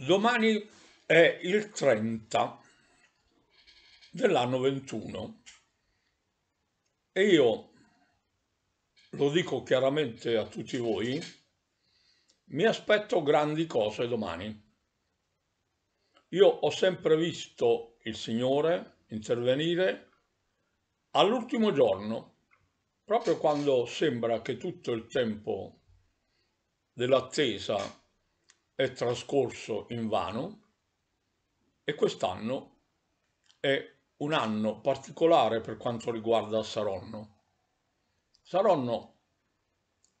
Domani è il 30 dell'anno 21 e io lo dico chiaramente a tutti voi, mi aspetto grandi cose domani. Io ho sempre visto il Signore intervenire all'ultimo giorno, proprio quando sembra che tutto il tempo dell'attesa è trascorso vano e quest'anno è un anno particolare per quanto riguarda Saronno. Saronno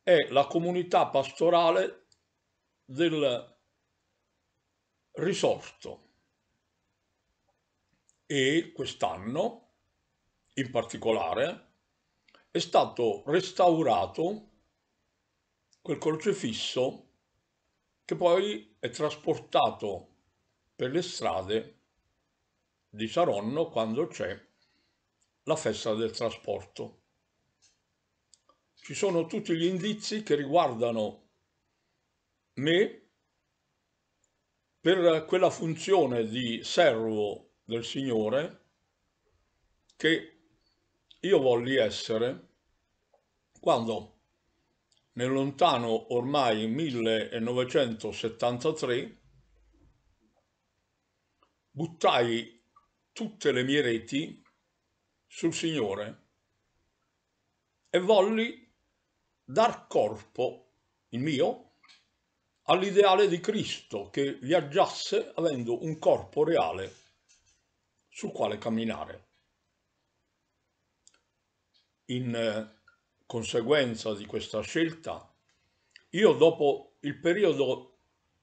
è la comunità pastorale del risorto e quest'anno in particolare è stato restaurato quel crocifisso che poi è trasportato per le strade di Saronno quando c'è la festa del trasporto. Ci sono tutti gli indizi che riguardano me per quella funzione di servo del Signore che io volli essere quando nel lontano ormai 1973 buttai tutte le mie reti sul Signore e volli dar corpo, il mio, all'ideale di Cristo che viaggiasse avendo un corpo reale sul quale camminare. In eh, conseguenza di questa scelta, io dopo il periodo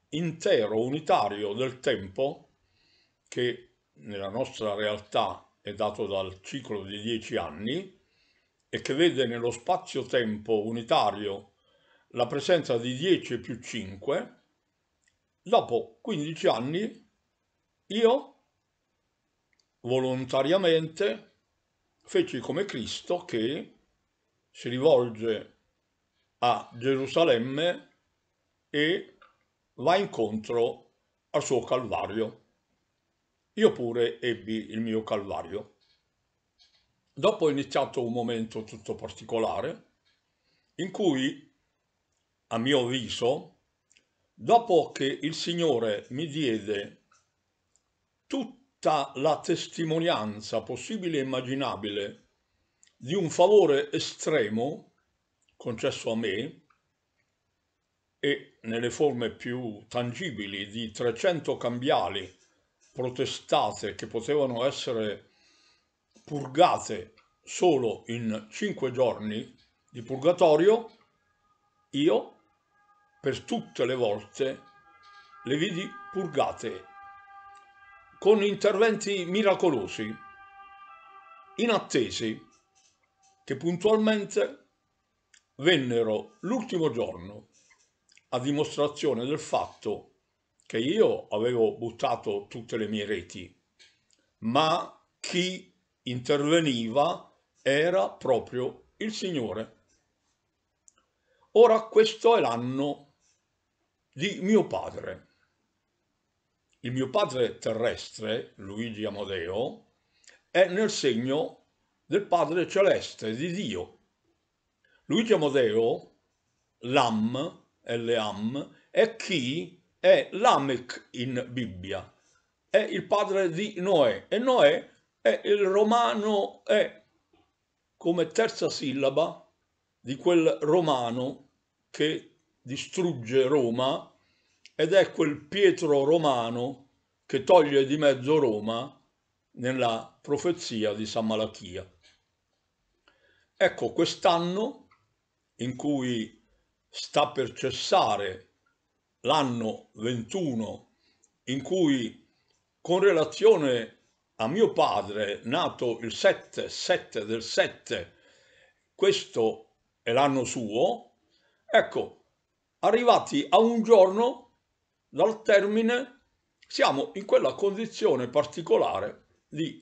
intero, unitario del tempo, che nella nostra realtà è dato dal ciclo di dieci anni, e che vede nello spazio-tempo unitario la presenza di 10 più 5, dopo 15 anni io volontariamente feci come Cristo che si rivolge a Gerusalemme e va incontro al suo Calvario. Io pure ebbi il mio Calvario. Dopo è iniziato un momento tutto particolare in cui, a mio avviso, dopo che il Signore mi diede tutta la testimonianza possibile e immaginabile di un favore estremo concesso a me e nelle forme più tangibili di 300 cambiali protestate che potevano essere purgate solo in cinque giorni di purgatorio, io per tutte le volte le vidi purgate con interventi miracolosi, inattesi, che puntualmente vennero l'ultimo giorno a dimostrazione del fatto che io avevo buttato tutte le mie reti, ma chi interveniva era proprio il Signore. Ora questo è l'anno di mio padre. Il mio padre terrestre, Luigi Amadeo, è nel segno del Padre Celeste, di Dio. Luigi Amodeo, Lam, L-Am, è chi è Lamech in Bibbia, è il padre di Noè, e Noè è il romano E, come terza sillaba di quel romano che distrugge Roma, ed è quel Pietro romano che toglie di mezzo Roma nella profezia di San Malachia. Ecco, quest'anno in cui sta per cessare l'anno 21, in cui con relazione a mio padre, nato il 7, 7 del 7, questo è l'anno suo, ecco, arrivati a un giorno dal termine, siamo in quella condizione particolare di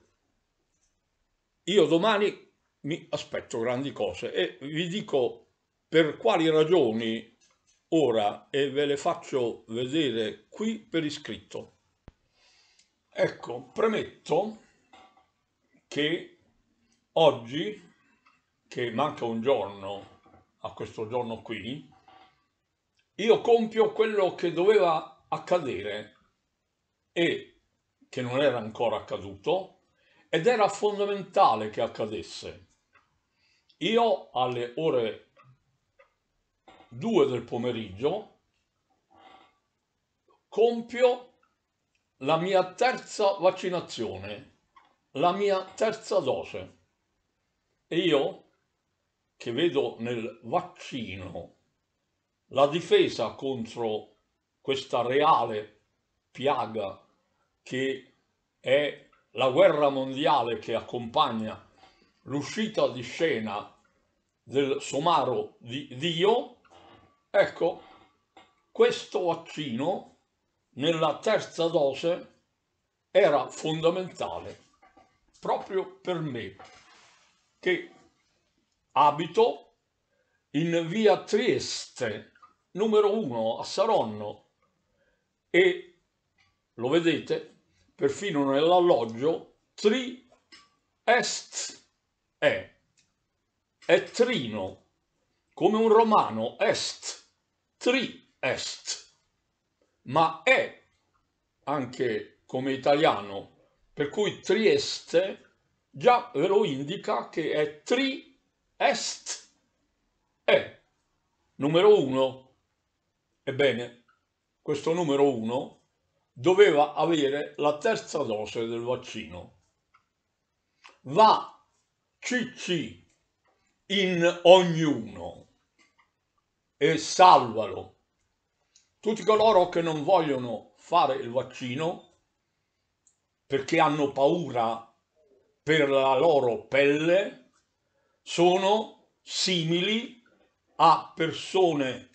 io domani mi aspetto grandi cose e vi dico per quali ragioni ora e ve le faccio vedere qui per iscritto. Ecco, premetto che oggi, che manca un giorno a questo giorno qui, io compio quello che doveva accadere e che non era ancora accaduto, ed era fondamentale che accadesse. Io alle ore 2 del pomeriggio compio la mia terza vaccinazione, la mia terza dose. E io, che vedo nel vaccino la difesa contro questa reale piaga che è la guerra mondiale che accompagna l'uscita di scena del somaro di Dio, ecco, questo vaccino nella terza dose era fondamentale proprio per me, che abito in via Trieste, numero uno, a Saronno, e lo vedete, perfino nell'alloggio, tri est è, è trino, come un romano est, tri est, ma è anche come italiano, per cui Trieste già ve lo indica che è tri est è. Numero uno, Ebbene, questo numero uno doveva avere la terza dose del vaccino. Va CC in ognuno e salvalo. Tutti coloro che non vogliono fare il vaccino perché hanno paura per la loro pelle sono simili a persone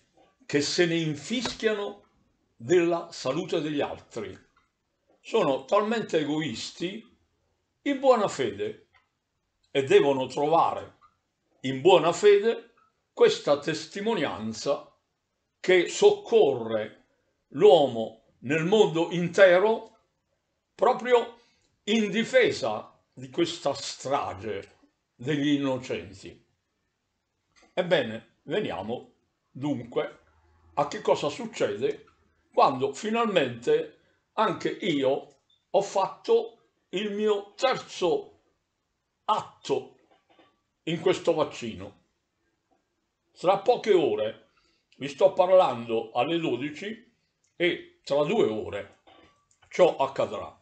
che se ne infischiano della salute degli altri. Sono talmente egoisti in buona fede e devono trovare in buona fede questa testimonianza che soccorre l'uomo nel mondo intero proprio in difesa di questa strage degli innocenti. Ebbene, veniamo dunque a che cosa succede quando finalmente anche io ho fatto il mio terzo atto in questo vaccino. Tra poche ore vi sto parlando alle 12 e tra due ore ciò accadrà.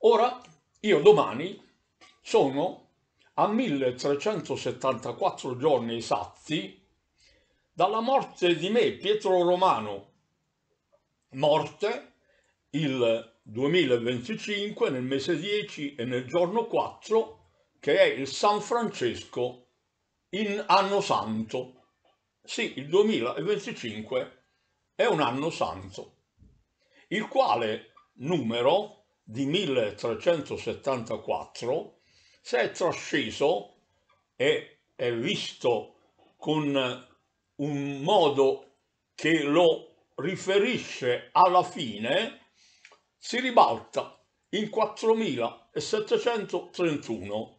Ora io domani sono a 1374 giorni esatti dalla morte di me, Pietro Romano, morte il 2025 nel mese 10 e nel giorno 4 che è il San Francesco in anno santo. Sì, il 2025 è un anno santo, il quale numero di 1374 si è trasceso e è visto con un modo che lo riferisce alla fine si ribalta in 4731,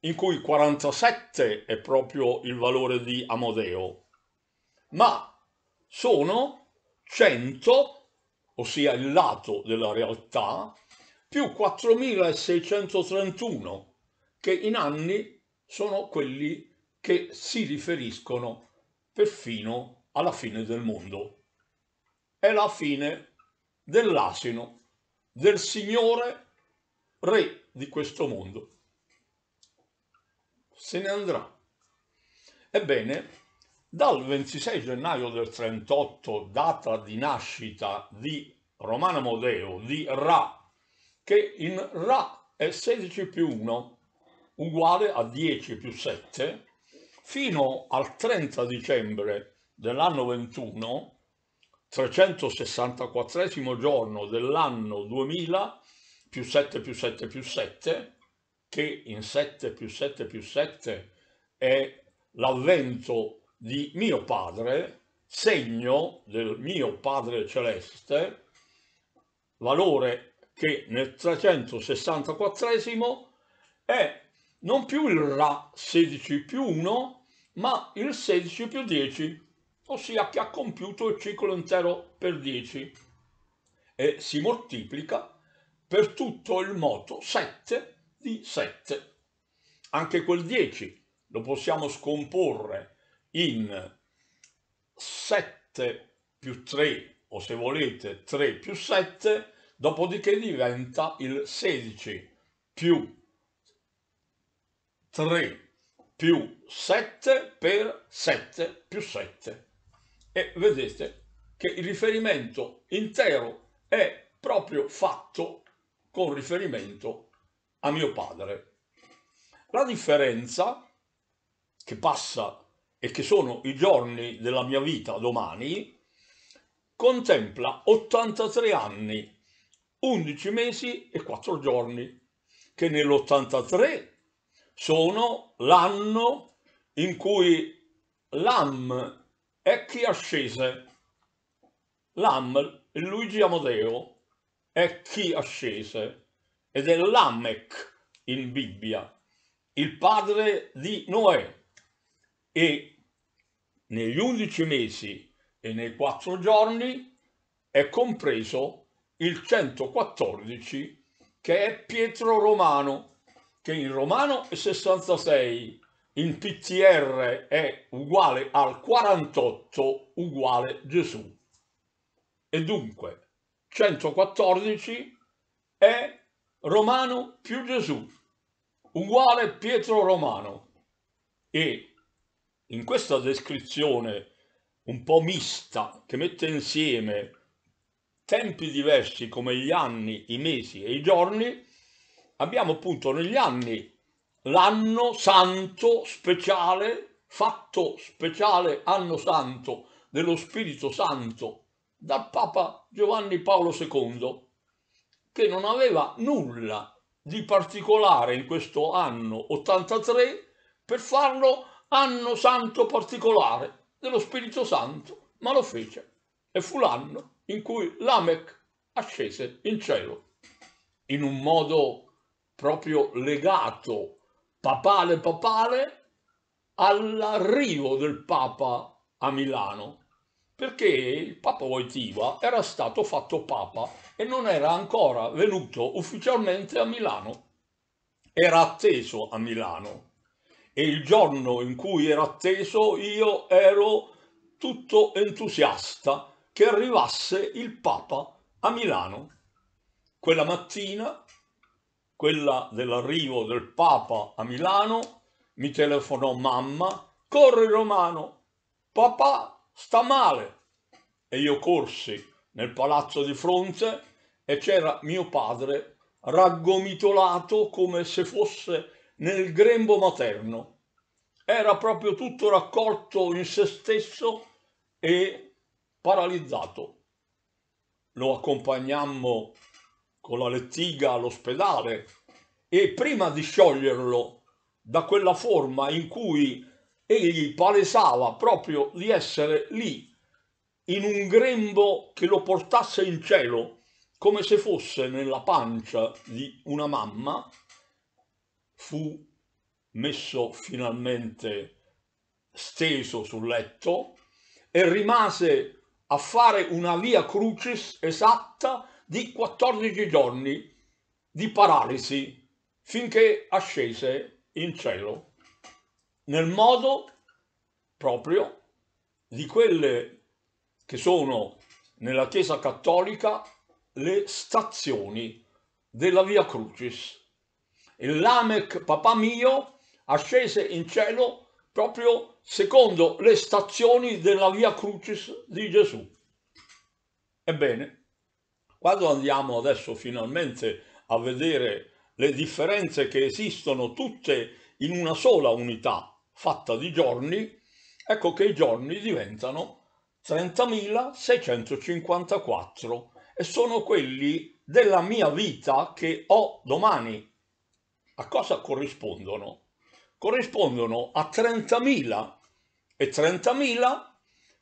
in cui 47 è proprio il valore di Amodeo, ma sono 100, ossia il lato della realtà, più 4631, che in anni sono quelli che si riferiscono perfino alla fine del mondo è la fine dell'asino, del Signore Re di questo mondo. Se ne andrà. Ebbene, dal 26 gennaio del 38, data di nascita di Romano Modeo, di Ra, che in Ra è 16 più 1, uguale a 10 più 7, fino al 30 dicembre dell'anno 21, 364 giorno dell'anno 2000 più 7 più 7 più 7 che in 7 più 7 più 7 è l'avvento di mio padre, segno del mio padre celeste, valore che nel 364 è non più il Ra 16 più 1, ma il 16 più 10 ossia che ha compiuto il ciclo intero per 10 e si moltiplica per tutto il moto 7 di 7. Anche quel 10 lo possiamo scomporre in 7 più 3 o se volete 3 più 7 dopodiché diventa il 16 più 3 più 7 per 7 più 7 e vedete che il riferimento intero è proprio fatto con riferimento a mio padre. La differenza che passa e che sono i giorni della mia vita domani, contempla 83 anni, 11 mesi e 4 giorni, che nell'83 sono l'anno in cui l'AM e chi ascese. Lam Luigi Amodeo chi ascese ed è l'Amec in Bibbia, il padre di Noè. E negli undici mesi e nei quattro giorni è compreso il 114 che è Pietro Romano, che in Romano è 66 in PTR è uguale al 48 uguale Gesù. E dunque 114 è Romano più Gesù uguale Pietro Romano. E in questa descrizione un po' mista che mette insieme tempi diversi come gli anni, i mesi e i giorni, abbiamo appunto negli anni l'anno santo speciale, fatto speciale anno santo dello Spirito Santo dal Papa Giovanni Paolo II, che non aveva nulla di particolare in questo anno 83 per farlo anno santo particolare dello Spirito Santo, ma lo fece e fu l'anno in cui l'Amec ascese in cielo in un modo proprio legato papale papale all'arrivo del Papa a Milano, perché il Papa Wojtyła era stato fatto Papa e non era ancora venuto ufficialmente a Milano. Era atteso a Milano e il giorno in cui era atteso io ero tutto entusiasta che arrivasse il Papa a Milano. Quella mattina quella dell'arrivo del Papa a Milano, mi telefonò mamma, corri Romano, papà sta male. E io corsi nel palazzo di fronte e c'era mio padre raggomitolato come se fosse nel grembo materno. Era proprio tutto raccolto in se stesso e paralizzato. Lo accompagnammo con la lettiga all'ospedale e prima di scioglierlo da quella forma in cui egli palesava proprio di essere lì in un grembo che lo portasse in cielo come se fosse nella pancia di una mamma, fu messo finalmente steso sul letto e rimase a fare una via crucis esatta di 14 giorni di paralisi finché ascese in cielo, nel modo proprio di quelle che sono nella Chiesa Cattolica le stazioni della Via Crucis. Il Lamech, papà mio, ascese in cielo proprio secondo le stazioni della Via Crucis di Gesù. Ebbene, quando andiamo adesso finalmente a vedere le differenze che esistono tutte in una sola unità fatta di giorni, ecco che i giorni diventano 30.654 e sono quelli della mia vita che ho domani. A cosa corrispondono? Corrispondono a 30.000 e 30.000,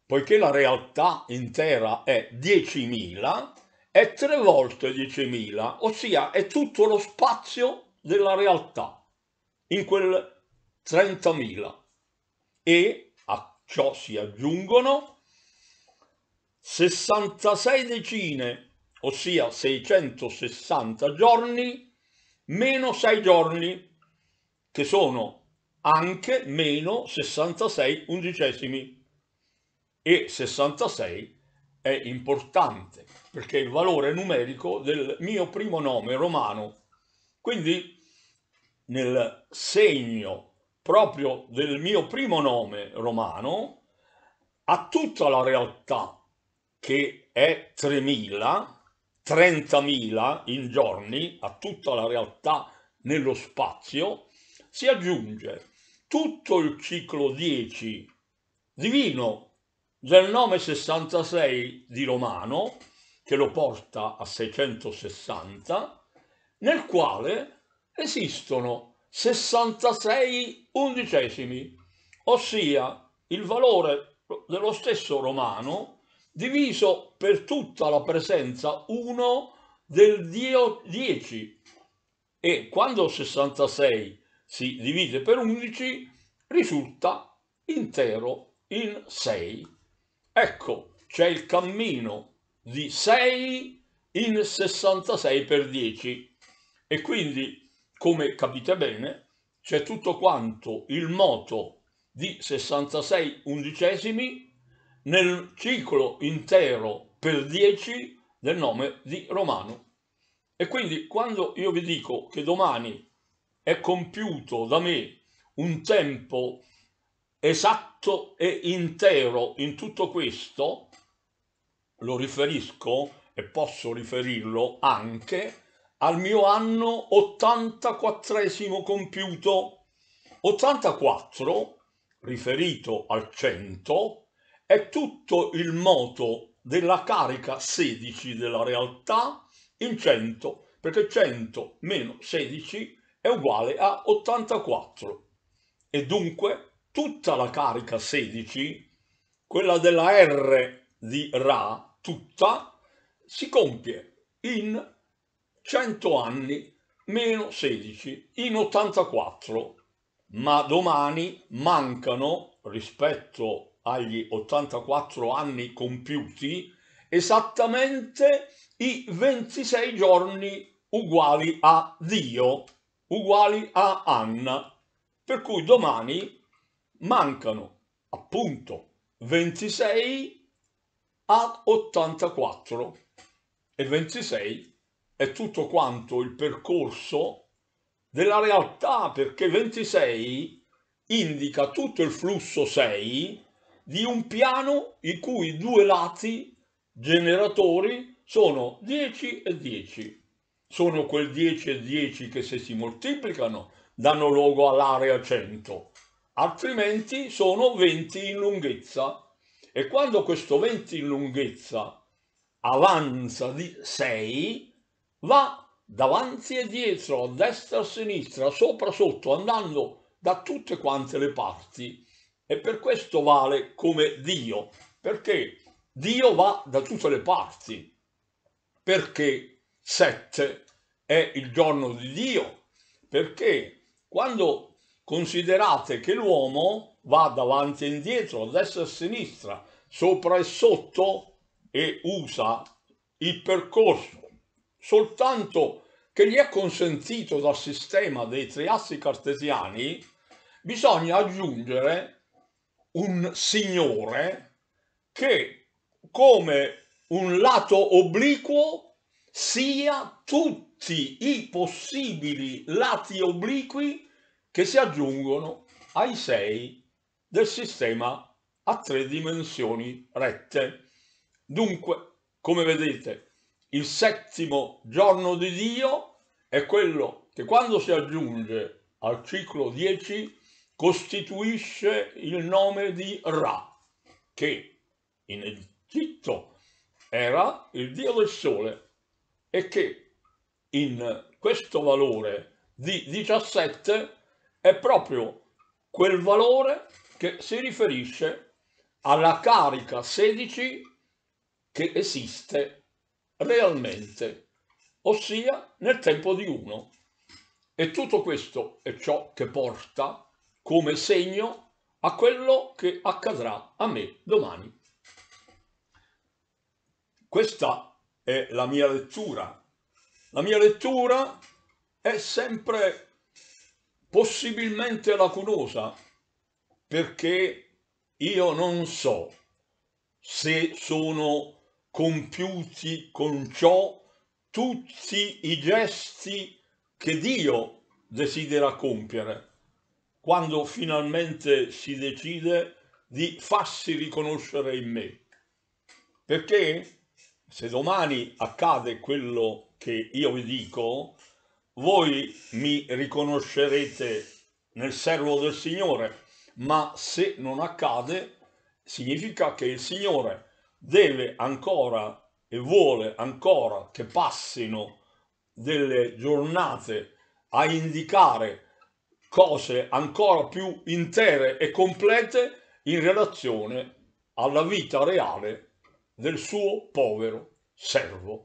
poiché la realtà intera è 10.000, è tre volte 10.000, ossia è tutto lo spazio della realtà in quel 30.000 e a ciò si aggiungono 66 decine, ossia 660 giorni, meno 6 giorni, che sono anche meno 66 undicesimi. E 66 è importante perché è il valore numerico del mio primo nome romano. Quindi nel segno proprio del mio primo nome romano a tutta la realtà che è 3000, 30.000 in giorni, a tutta la realtà nello spazio, si aggiunge tutto il ciclo 10 divino del nome 66 di Romano che lo porta a 660, nel quale esistono 66 undicesimi, ossia il valore dello stesso romano diviso per tutta la presenza 1 del dio 10 e quando 66 si divide per 11 risulta intero in 6. Ecco, c'è il cammino di 6 in 66 per 10 e quindi come capite bene c'è tutto quanto il moto di 66 undicesimi nel ciclo intero per 10 del nome di Romano. E quindi quando io vi dico che domani è compiuto da me un tempo esatto e intero in tutto questo, lo riferisco e posso riferirlo anche al mio anno 84 compiuto. 84, riferito al 100, è tutto il moto della carica 16 della realtà in 100, perché 100 meno 16 è uguale a 84. E dunque tutta la carica 16, quella della R di Ra, tutta si compie in 100 anni meno 16, in 84, ma domani mancano, rispetto agli 84 anni compiuti, esattamente i 26 giorni uguali a Dio, uguali a Anna, per cui domani mancano appunto 26 a 84 e 26 è tutto quanto il percorso della realtà perché 26 indica tutto il flusso 6 di un piano i cui due lati generatori sono 10 e 10. Sono quel 10 e 10 che se si moltiplicano danno luogo all'area 100, altrimenti sono 20 in lunghezza e quando questo 20 in lunghezza avanza di 6, va davanti e dietro, a destra e a sinistra, sopra e sotto, andando da tutte quante le parti. E per questo vale come Dio, perché Dio va da tutte le parti, perché 7 è il giorno di Dio, perché quando considerate che l'uomo va davanti e indietro, a destra e a sinistra, sopra e sotto e usa il percorso soltanto che gli è consentito dal sistema dei triassi cartesiani, bisogna aggiungere un signore che come un lato obliquo sia tutti i possibili lati obliqui che si aggiungono ai sei del sistema a tre dimensioni rette. Dunque, come vedete, il settimo giorno di Dio è quello che quando si aggiunge al ciclo 10 costituisce il nome di Ra, che in Egitto era il dio del sole e che in questo valore di 17 è proprio quel valore che si riferisce alla carica 16 che esiste realmente, ossia nel tempo di uno. E tutto questo è ciò che porta come segno a quello che accadrà a me domani. Questa è la mia lettura. La mia lettura è sempre possibilmente lacunosa perché io non so se sono compiuti con ciò tutti i gesti che Dio desidera compiere, quando finalmente si decide di farsi riconoscere in me. Perché se domani accade quello che io vi dico, voi mi riconoscerete nel servo del Signore, ma se non accade significa che il Signore deve ancora e vuole ancora che passino delle giornate a indicare cose ancora più intere e complete in relazione alla vita reale del suo povero servo.